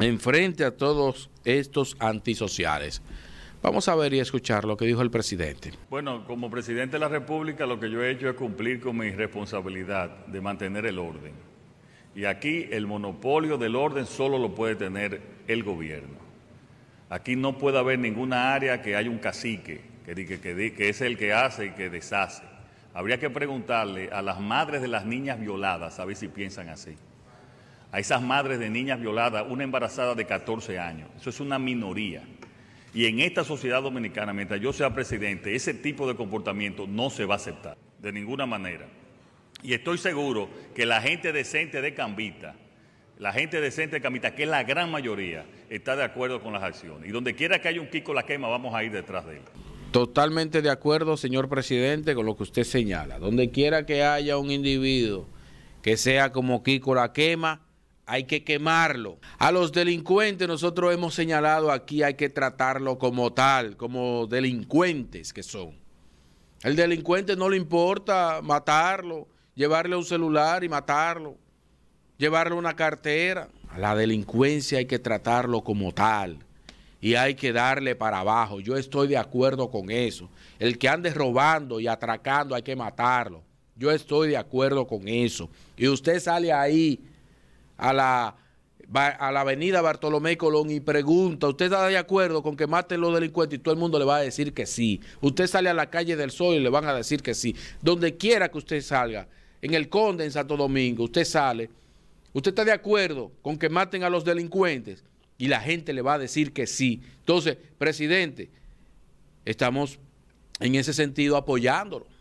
enfrente a todos estos antisociales. Vamos a ver y escuchar lo que dijo el presidente. Bueno, como presidente de la República lo que yo he hecho es cumplir con mi responsabilidad de mantener el orden. Y aquí el monopolio del orden solo lo puede tener el gobierno. Aquí no puede haber ninguna área que haya un cacique, que, que es el que hace y que deshace. Habría que preguntarle a las madres de las niñas violadas a ver si piensan así a esas madres de niñas violadas, una embarazada de 14 años. Eso es una minoría. Y en esta sociedad dominicana, mientras yo sea presidente, ese tipo de comportamiento no se va a aceptar, de ninguna manera. Y estoy seguro que la gente decente de Cambita, la gente decente de Cambita, que es la gran mayoría, está de acuerdo con las acciones. Y donde quiera que haya un Kiko la quema, vamos a ir detrás de él. Totalmente de acuerdo, señor presidente, con lo que usted señala. Donde quiera que haya un individuo que sea como Kiko la quema, hay que quemarlo. A los delincuentes nosotros hemos señalado aquí, hay que tratarlo como tal, como delincuentes que son. El delincuente no le importa matarlo, llevarle un celular y matarlo, llevarle una cartera. A la delincuencia hay que tratarlo como tal y hay que darle para abajo. Yo estoy de acuerdo con eso. El que ande robando y atracando hay que matarlo. Yo estoy de acuerdo con eso. Y usted sale ahí a la, a la avenida Bartolomé Colón y pregunta, ¿usted está de acuerdo con que maten los delincuentes? Y todo el mundo le va a decir que sí. Usted sale a la calle del Sol y le van a decir que sí. Donde quiera que usted salga, en el Conde, en Santo Domingo, usted sale. ¿Usted está de acuerdo con que maten a los delincuentes? Y la gente le va a decir que sí. Entonces, presidente, estamos en ese sentido apoyándolo.